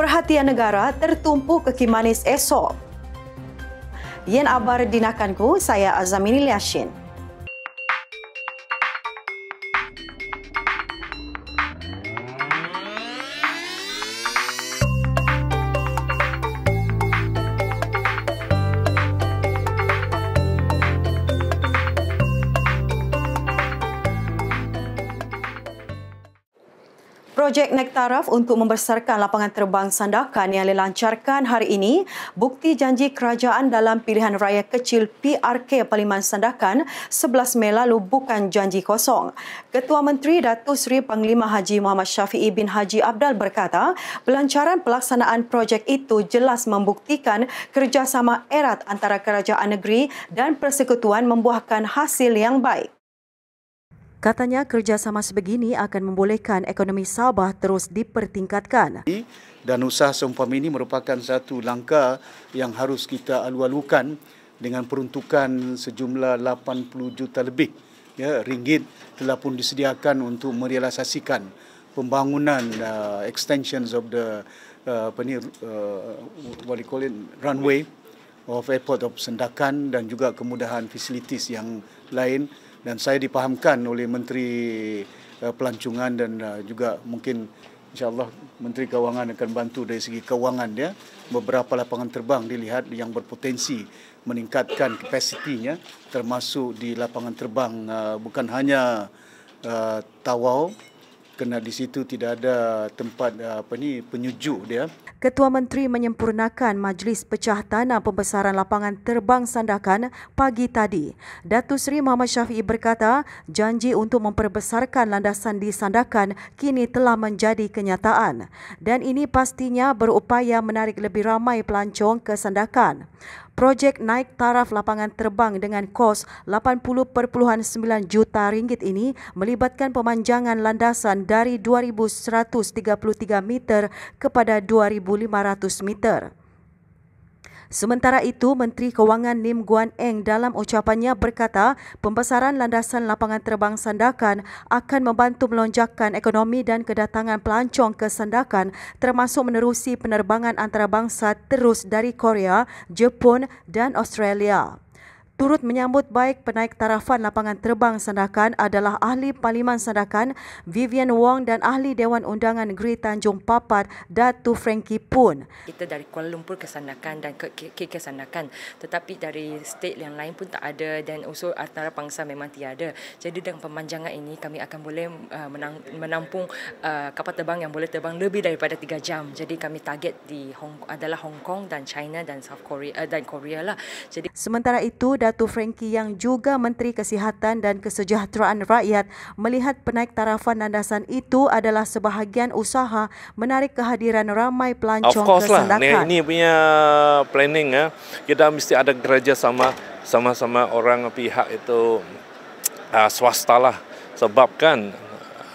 perhatian negara tertumpu ke Kimanis esok. Yen Abar Dinakanku, saya Azamini Liashin. projek naik taraf untuk membesarkan lapangan terbang sandakan yang dilancarkan hari ini bukti janji kerajaan dalam pilihan raya kecil PRK Parlimen Sandakan 11 Mei lalu bukan janji kosong. Ketua Menteri Datuk Seri Panglima Haji Muhammad Syafi'i bin Haji Abdal berkata, pelancaran pelaksanaan projek itu jelas membuktikan kerjasama erat antara kerajaan negeri dan persekutuan membuahkan hasil yang baik. Katanya kerjasama sebegini akan membolehkan ekonomi Sabah terus dipertingkatkan. Dan usaha seumpama ini merupakan satu langkah yang harus kita alu-alukan dengan peruntukan sejumlah 80 juta lebih ya, ringgit telah pun disediakan untuk merealisasikan pembangunan uh, extensions of the uh, apa ni, uh, what do you call it, runway of airport of Sendakan dan juga kemudahan facilities yang lain dan saya dipahamkan oleh Menteri eh, Pelancongan dan eh, juga mungkin insyaAllah Menteri Kewangan akan bantu dari segi kewangan dia beberapa lapangan terbang dilihat yang berpotensi meningkatkan kapasitinya termasuk di lapangan terbang eh, bukan hanya Tawau kerana di situ tidak ada tempat apa ni penyujuk dia Ketua Menteri menyempurnakan Majlis Pecah Tanah Pembesaran Lapangan Terbang Sandakan pagi tadi. Datu Seri Muhammad Syafiee berkata, janji untuk memperbesarkan landasan di Sandakan kini telah menjadi kenyataan dan ini pastinya berupaya menarik lebih ramai pelancong ke Sandakan projek naik taraf lapangan terbang dengan kos 80.9 juta ringgit ini melibatkan pemanjangan landasan dari 2133 meter kepada 2500 meter. Sementara itu, Menteri Kewangan Lim Guan Eng dalam ucapannya berkata, pembesaran landasan lapangan terbang Sandakan akan membantu melonjakkan ekonomi dan kedatangan pelancong ke Sandakan termasuk menerusi penerbangan antarabangsa terus dari Korea, Jepun dan Australia turut menyambut baik penaik tarafan lapangan terbang Sandakan adalah Ahli Parlimen Sandakan Vivian Wong dan Ahli Dewan Undangan Negeri Tanjung Papat Datu Frankie Poon. Kita dari Kuala Lumpur ke Sandakan dan ke KK Sandakan tetapi dari state yang lain pun tak ada dan usul antara pangsa memang tiada. Jadi dengan pemanjangan ini kami akan boleh uh, menampung uh, kapal terbang yang boleh terbang lebih daripada 3 jam. Jadi kami target di Hong, adalah Hong Kong dan China dan South Korea uh, dan Korea lah. Jadi sementara itu Datu Frankie yang juga Menteri Kesihatan dan Kesejahteraan Rakyat melihat penaik tarafan landasan itu adalah sebahagian usaha menarik kehadiran ramai pelancong ke Of course Lah. Ini punya planning ya. Kita mesti ada kerja sama sama-sama orang pihak itu uh, swasta lah. Sebab kan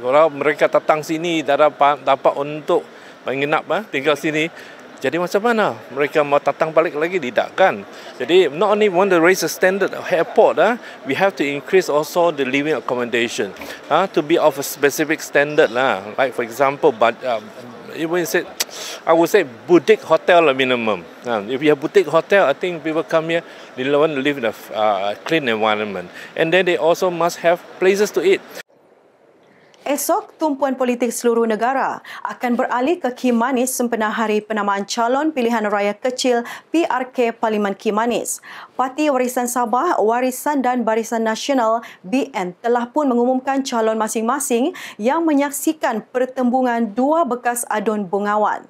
kalau mereka datang sini dapat dapat untuk menginap eh, tinggal sini jadi macam mana mereka mau datang balik lagi tidak kan? Jadi not only want to raise the standard of airport, ah, we have to increase also the living accommodation, ah, to be of a specific standard lah. Like for example, but um, you even said, I would say boutique hotel lah minimum. Ah. if you have boutique hotel, I think people come here they want to live in a uh, clean environment, and then they also must have places to eat. Esok, tumpuan politik seluruh negara akan beralih ke Kimanis sempena hari penamaan calon pilihan raya kecil PRK Parlimen Kimanis. Parti Warisan Sabah, Warisan dan Barisan Nasional BN telah pun mengumumkan calon masing-masing yang menyaksikan pertembungan dua bekas adun bungawan.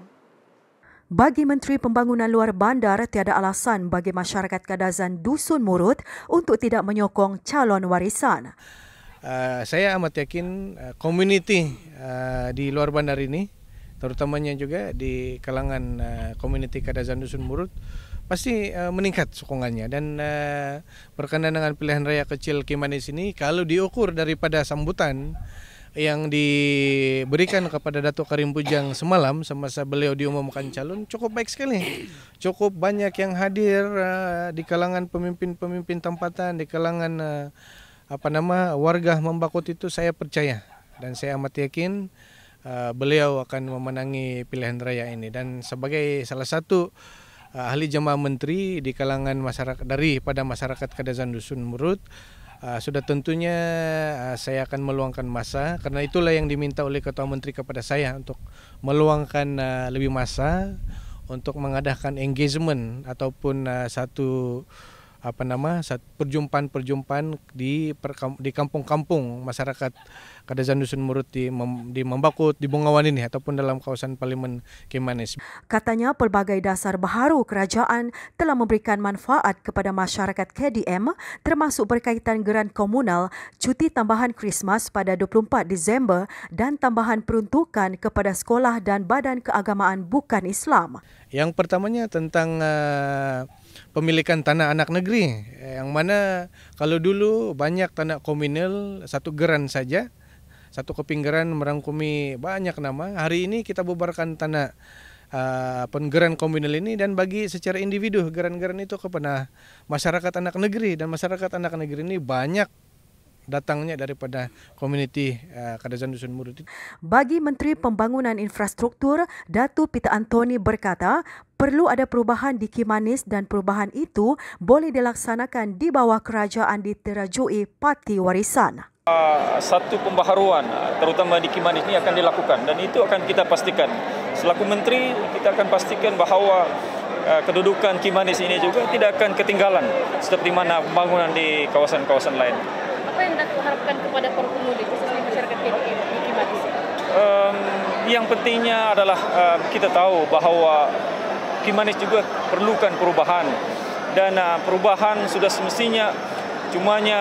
Bagi Menteri Pembangunan Luar Bandar, tiada alasan bagi masyarakat Kadazan Dusun Murut untuk tidak menyokong calon warisan. Eh, saya amat yakin uh, community uh, di luar bandar ini terutamanya juga di kalangan uh, community Kadazan Dusun Murut pasti uh, meningkat sokongannya dan uh, berkenaan dengan pilihan raya kecil Kimanis ini kalau diukur daripada sambutan yang diberikan kepada Datuk Karim Pujang semalam semasa beliau diumumkan calon cukup baik sekali. Cukup banyak yang hadir uh, di kalangan pemimpin-pemimpin tempatan, di kalangan uh, apa nama warga Membakut itu saya percaya dan saya amat yakin uh, beliau akan memenangi pilihan raya ini dan sebagai salah satu uh, ahli jemaah menteri di kalangan masyarakat dari pada masyarakat Kadazan Dusun Murut uh, sudah tentunya uh, saya akan meluangkan masa karena itulah yang diminta oleh ketua menteri kepada saya untuk meluangkan uh, lebih masa untuk mengadakan engagement ataupun uh, satu apa nama perjumpaan-perjumpaan di per di kampung-kampung masyarakat Kadazan Dusun Murut di, di Membakut, di Bungawan ini ataupun dalam kawasan Parlimen Kimanis. Katanya pelbagai dasar baharu kerajaan telah memberikan manfaat kepada masyarakat KDM termasuk berkaitan geran komunal, cuti tambahan Krismas pada 24 Disember dan tambahan peruntukan kepada sekolah dan badan keagamaan bukan Islam. Yang pertamanya tentang uh, pemilikan tanah anak negeri yang mana kalau dulu banyak tanah komunal satu geran saja satu kepinggeran merangkumi banyak nama hari ini kita bubarkan tanah uh, ah, penggeran komunal ini dan bagi secara individu geran-geran itu kepada masyarakat anak negeri dan masyarakat anak negeri ini banyak datangnya daripada komuniti uh, eh, Kadazan Dusun Murut. Bagi Menteri Pembangunan Infrastruktur, Datu Pita Anthony berkata, perlu ada perubahan di Kimanis dan perubahan itu boleh dilaksanakan di bawah kerajaan diterajui Parti Warisan. Ah, satu pembaharuan ah, terutama di Kimanis ini akan dilakukan dan itu akan kita pastikan. Selaku Menteri, kita akan pastikan bahawa ah, kedudukan Kimanis ini juga tidak akan ketinggalan seperti mana pembangunan di kawasan-kawasan lain anak harapkan kepada para pemudik khususnya masyarakat Kimanis? Um, yang pentingnya adalah um, kita tahu bahawa Kimanis juga perlukan perubahan dan uh, perubahan sudah semestinya cumanya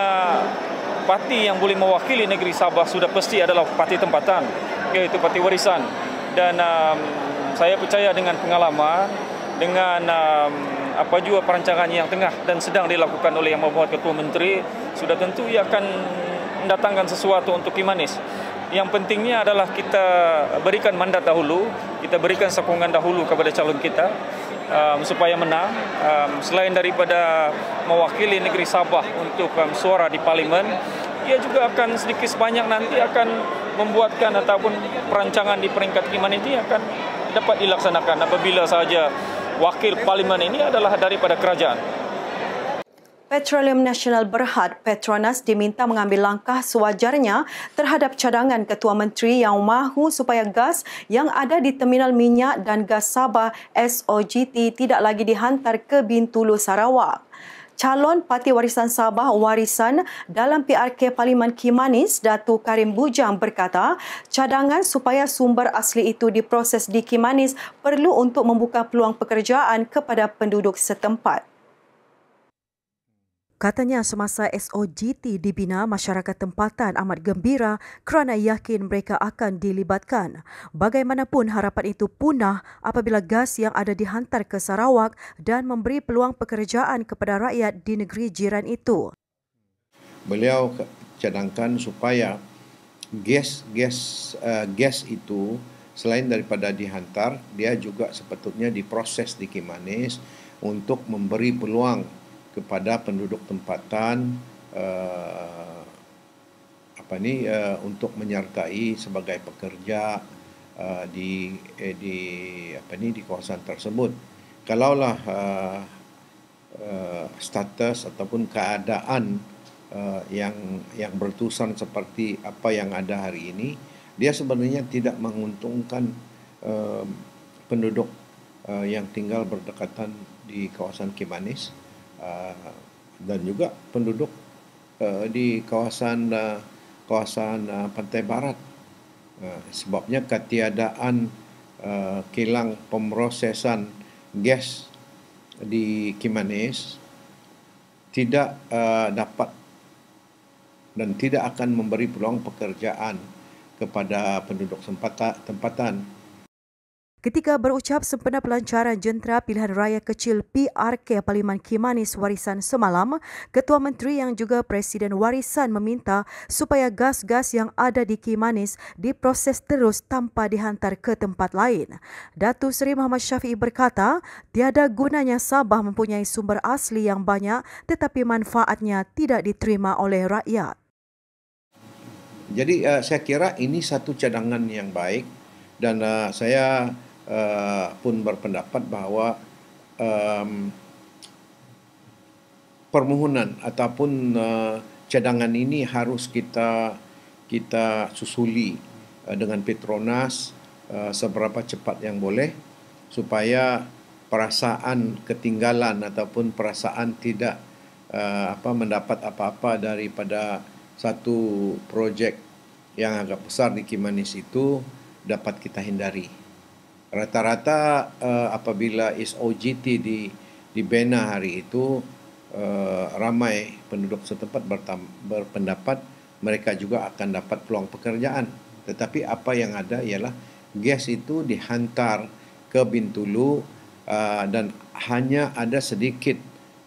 parti yang boleh mewakili negeri Sabah sudah pasti adalah parti tempatan iaitu parti warisan dan um, saya percaya dengan pengalaman dengan um, apa juga perancangan yang tengah dan sedang dilakukan oleh yang membuat Ketua Menteri sudah tentu ia akan mendatangkan sesuatu untuk Kimanis. Yang pentingnya adalah kita berikan mandat dahulu, kita berikan sokongan dahulu kepada calon kita um, supaya menang. Um, selain daripada mewakili negeri Sabah untuk um, suara di Parlimen, ia juga akan sedikit sebanyak nanti akan membuatkan ataupun perancangan di peringkat Kimanis ini akan dapat dilaksanakan apabila saja wakil parlimen ini adalah daripada kerajaan. Petroleum Nasional Berhad Petronas diminta mengambil langkah sewajarnya terhadap cadangan Ketua Menteri yang mahu supaya gas yang ada di Terminal Minyak dan Gas Sabah SOGT tidak lagi dihantar ke Bintulu Sarawak calon parti warisan Sabah warisan dalam PRK Parlimen Kimanis Datu Karim Bujang berkata cadangan supaya sumber asli itu diproses di Kimanis perlu untuk membuka peluang pekerjaan kepada penduduk setempat. Katanya semasa SOGT dibina, masyarakat tempatan amat gembira kerana yakin mereka akan dilibatkan. Bagaimanapun harapan itu punah apabila gas yang ada dihantar ke Sarawak dan memberi peluang pekerjaan kepada rakyat di negeri jiran itu. Beliau cadangkan supaya gas gas uh, gas itu selain daripada dihantar, dia juga sepatutnya diproses di Kimanis untuk memberi peluang kepada penduduk tempatan uh, apa ini uh, eh, untuk menyertai sebagai pekerja uh, di eh, di apa ini di kawasan tersebut. Kalaulah uh, uh, status ataupun keadaan uh, yang yang bertusan seperti apa yang ada hari ini, dia sebenarnya tidak menguntungkan uh, penduduk uh, yang tinggal berdekatan di kawasan Kimanis Eh, dan juga penduduk eh, di kawasan eh, kawasan pantai barat sebabnya ketiadaan kilang pemrosesan gas di Kimanis tidak dapat dan tidak akan memberi peluang pekerjaan kepada penduduk sempata, tempatan Ketika berucap sempena pelancaran jentera pilihan raya kecil PRK Parlimen Kimanis Warisan semalam, Ketua Menteri yang juga Presiden Warisan meminta supaya gas-gas yang ada di Kimanis diproses terus tanpa dihantar ke tempat lain. Datu Seri Muhammad Syafiq berkata, tiada gunanya Sabah mempunyai sumber asli yang banyak tetapi manfaatnya tidak diterima oleh rakyat. Jadi uh, saya kira ini satu cadangan yang baik dan uh, saya uh, pun berpendapat bahwa um, permohonan ataupun uh, cadangan ini harus kita kita susuli uh, dengan Petronas uh, seberapa cepat yang boleh supaya perasaan ketinggalan ataupun perasaan tidak uh, apa mendapat apa-apa daripada satu projek yang agak besar di Kimanis itu dapat kita hindari. rata-rata uh, apabila SOGT di di Bena hari itu uh, ramai penduduk setempat bertam, berpendapat mereka juga akan dapat peluang pekerjaan tetapi apa yang ada ialah gas itu dihantar ke Bintulu uh, dan hanya ada sedikit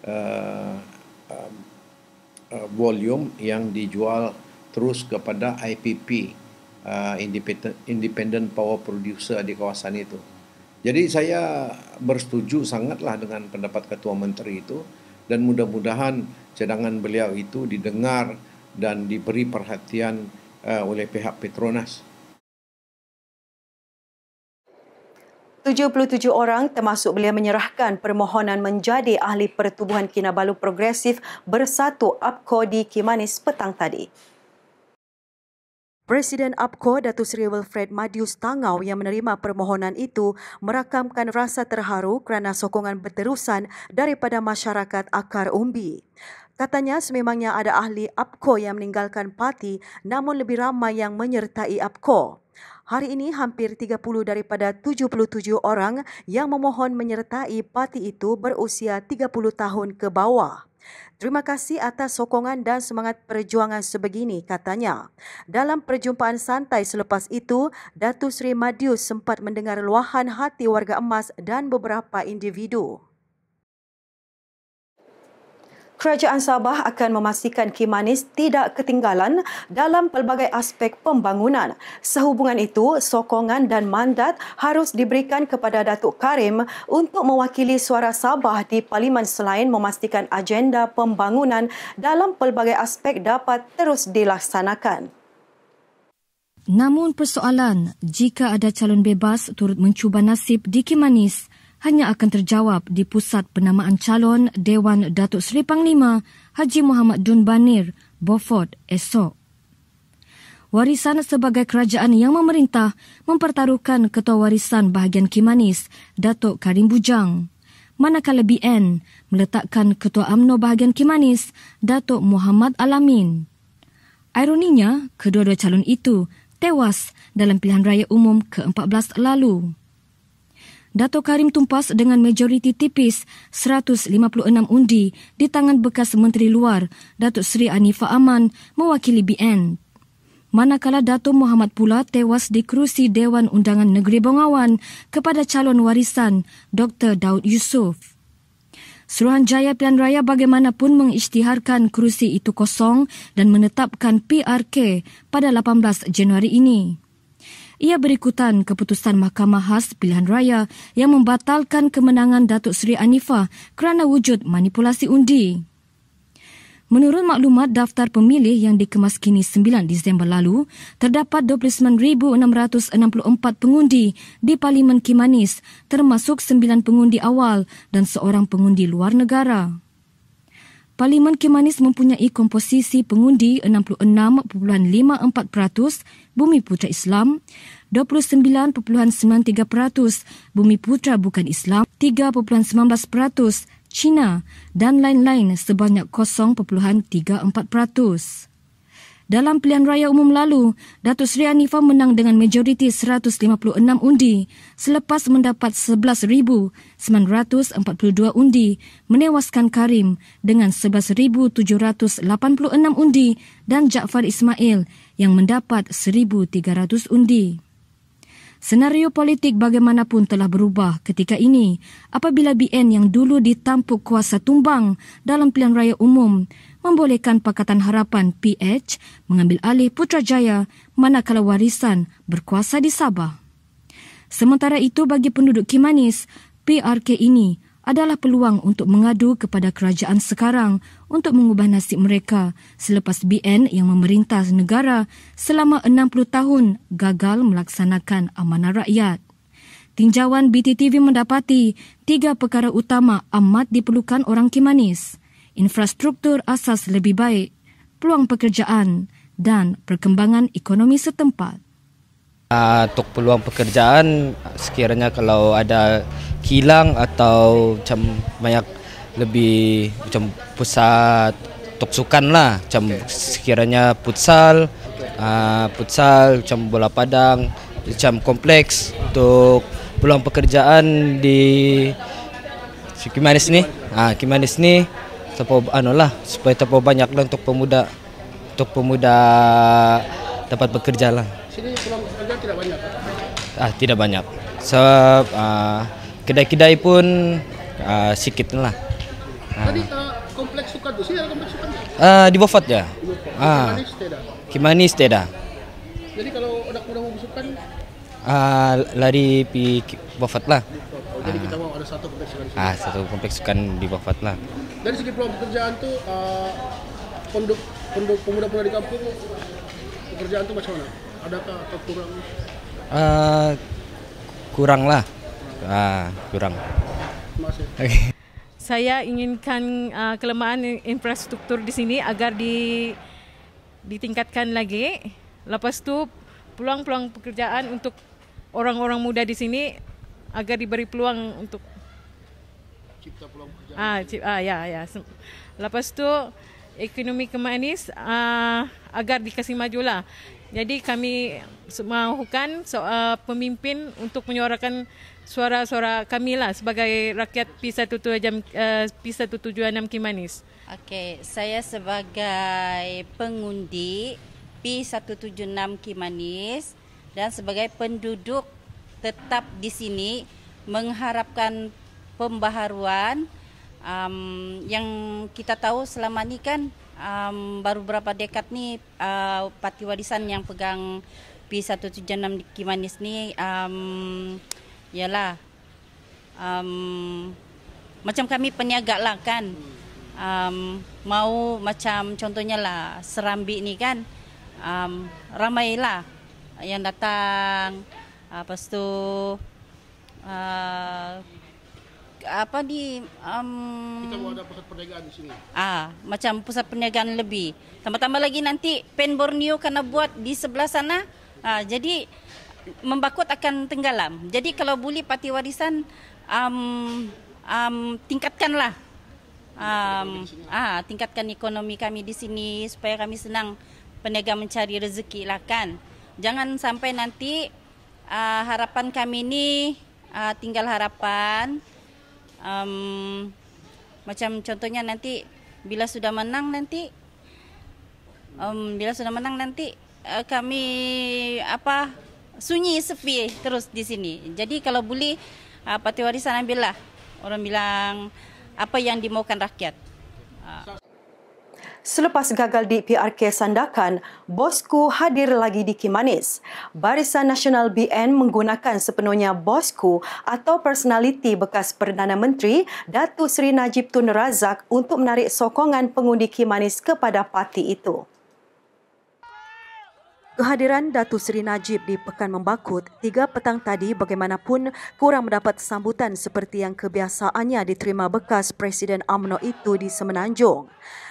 uh, uh, volume yang dijual terus kepada IPP Uh, independent independent power producer di kawasan itu. Jadi saya bersetuju sangatlah dengan pendapat ketua menteri itu dan mudah-mudahan cadangan beliau itu didengar dan diberi perhatian uh, oleh pihak Petronas. 77 orang termasuk beliau menyerahkan permohonan menjadi ahli pertubuhan Kinabalu Progresif Bersatu APCO di Kimanis petang tadi. Presiden APCO Datu Seri Wilfred Madius Tangau yang menerima permohonan itu merakamkan rasa terharu kerana sokongan berterusan daripada masyarakat akar umbi. Katanya sememangnya ada ahli APCO yang meninggalkan parti namun lebih ramai yang menyertai APCO. Hari ini hampir 30 daripada 77 orang yang memohon menyertai parti itu berusia 30 tahun ke bawah. Terima kasih atas sokongan dan semangat perjuangan sebegini, katanya. Dalam perjumpaan santai selepas itu, Datu Sri Madius sempat mendengar luahan hati warga emas dan beberapa individu. Kerajaan Sabah akan memastikan Kimanis tidak ketinggalan dalam pelbagai aspek pembangunan. Sehubungan itu, sokongan dan mandat harus diberikan kepada Datuk Karim untuk mewakili suara Sabah di Parlimen selain memastikan agenda pembangunan dalam pelbagai aspek dapat terus dilaksanakan. Namun persoalan jika ada calon bebas turut mencuba nasib di Kimanis hanya akan terjawab di pusat penamaan calon Dewan Datuk Seri Panglima Haji Muhammad Dun Banir, Beaufort, esok. Warisan sebagai kerajaan yang memerintah mempertaruhkan Ketua Warisan Bahagian Kimanis, Datuk Karim Bujang. Manakala BN meletakkan Ketua amno Bahagian Kimanis, Datuk Muhammad Alamin. Ironinya, kedua-dua calon itu tewas dalam pilihan raya umum ke-14 lalu. Dato Karim tumpas dengan majoriti tipis 156 undi di tangan bekas Menteri Luar Datuk Seri Anifa Aman mewakili BN. Manakala Dato Muhammad pula tewas di kerusi Dewan Undangan Negeri Bongawan kepada calon warisan Dr. Daud Yusof. Suruhanjaya Pilihan Raya bagaimanapun mengisytiharkan kerusi itu kosong dan menetapkan PRK pada 18 Januari ini ia berikutan keputusan Mahkamah Khas Pilihan Raya yang membatalkan kemenangan Datuk Seri Anifa kerana wujud manipulasi undi. Menurut maklumat daftar pemilih yang dikemaskini 9 Disember lalu, terdapat 29,664 pengundi di Parlimen Kimanis termasuk 9 pengundi awal dan seorang pengundi luar negara. Parlimen Kemanis mempunyai komposisi pengundi 66.54% Bumi Putra Islam, 29.93% Bumi Putra Bukan Islam, 3.19% Cina dan lain-lain sebanyak 0.34%. Dalam pilihan raya umum lalu, Datuk Seri Hanifah menang dengan majoriti 156 undi selepas mendapat 11,942 undi menewaskan Karim dengan 11,786 undi dan Jaafar Ismail yang mendapat 1,300 undi. Senario politik bagaimanapun telah berubah ketika ini apabila BN yang dulu ditampuk kuasa tumbang dalam pilihan raya umum membolehkan Pakatan Harapan PH mengambil alih Putrajaya manakala warisan berkuasa di Sabah. Sementara itu bagi penduduk Kimanis, PRK ini adalah peluang untuk mengadu kepada kerajaan sekarang untuk mengubah nasib mereka selepas BN yang memerintah negara selama 60 tahun gagal melaksanakan amanah rakyat. Tinjauan BTTV mendapati tiga perkara utama amat diperlukan orang Kimanis – infrastruktur asas lebih baik, peluang pekerjaan dan perkembangan ekonomi setempat. Uh, untuk peluang pekerjaan, sekiranya kalau ada kilang atau macam banyak lebih macam pusat untuk sukan lah, macam sekiranya futsal, uh, futsal, macam bola padang, macam kompleks untuk peluang pekerjaan di Kimanis ni, ah Kimanis ni terpo ano lah supaya banyak lah untuk pemuda untuk pemuda dapat bekerja lah. Sini peluang kerja tidak banyak. Ah tidak banyak. Sebab so, uh, kedai-kedai pun uh, ah, sedikit lah. Ah. Tadi uh, kompleks Sukadu, sini ada kompleks Sukadu? Uh, di Bofat ya. Ah. Kimanis teda. Kimanis teda. Jadi kalau udah udah mau besukan? Uh, lari pi Bofat lah. Oh, jadi kita mau ada satu kompleks sukan. Ah, satu kompleks sukan di Bofat lah dari segi peluang pekerjaan tuh uh, penduk, penduk pemuda-pemuda di kampung pekerjaan tuh macam mana? Adakah atau kurang? Uh, kurang lah. uh, kurang. Masih. Okay. Saya inginkan uh, kelemahan infrastruktur di sini agar di ditingkatkan lagi. Lepas itu peluang-peluang pekerjaan untuk orang-orang muda di sini agar diberi peluang untuk cipta peluang Ah, cip, ah ya ya. Lepas tu ekonomi kemanis ah, agar dikasih majulah. Jadi kami mahukan soal ah, pemimpin untuk menyuarakan suara-suara kami lah sebagai rakyat P1726 uh, Kimanis. Okey, saya sebagai pengundi P176 Kimanis dan sebagai penduduk tetap di sini mengharapkan pembaharuan um, yang kita tahu selama ini kan um, baru berapa dekat ni uh, parti warisan yang pegang P176 di Kimanis ni um, yalah um, macam kami peniaga lah kan um, mau macam contohnya lah serambi ni kan um, ramailah yang datang apa tu uh, apa di um, kita mau ada pusat perniagaan di sini. Ah, macam pusat perniagaan lebih. Tambah-tambah lagi nanti Pen Borneo kena buat di sebelah sana. Ah, jadi membakut akan tenggelam. Jadi kalau boleh parti warisan um, um, tingkatkanlah um, lah. ah, tingkatkan ekonomi kami di sini supaya kami senang peniaga mencari rezeki lah kan. Jangan sampai nanti uh, harapan kami ini uh, ah, tinggal harapan um, macam contohnya nanti bila sudah menang nanti um, bila sudah menang nanti uh, kami apa sunyi sepi terus di sini jadi kalau boleh uh, ah, parti warisan ambillah orang bilang apa yang dimaukan rakyat uh. Selepas gagal di PRK Sandakan, bosku hadir lagi di Kimanis. Barisan Nasional BN menggunakan sepenuhnya bosku atau personaliti bekas Perdana Menteri Datu Seri Najib Tun Razak untuk menarik sokongan pengundi Kimanis kepada parti itu. Kehadiran Datu Seri Najib di Pekan Membakut tiga petang tadi bagaimanapun kurang mendapat sambutan seperti yang kebiasaannya diterima bekas Presiden AMNO itu di Semenanjung.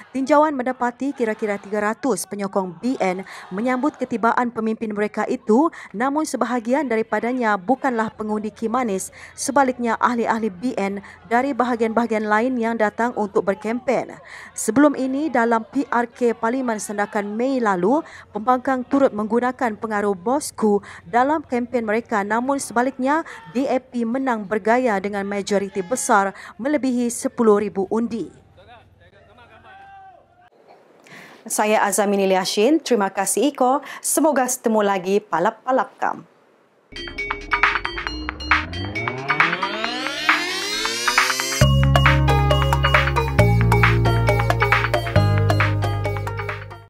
Tinjauan mendapati kira-kira 300 penyokong BN menyambut ketibaan pemimpin mereka itu namun sebahagian daripadanya bukanlah pengundi Kimanis sebaliknya ahli-ahli BN dari bahagian-bahagian lain yang datang untuk berkempen. Sebelum ini dalam PRK Parlimen Sendakan Mei lalu, pembangkang turut menggunakan pengaruh bosku dalam kempen mereka namun sebaliknya DAP menang bergaya dengan majoriti besar melebihi 10,000 undi. Saya Azamin Ilyashin. Terima kasih, Iko. Semoga bertemu lagi palap-palap kamu.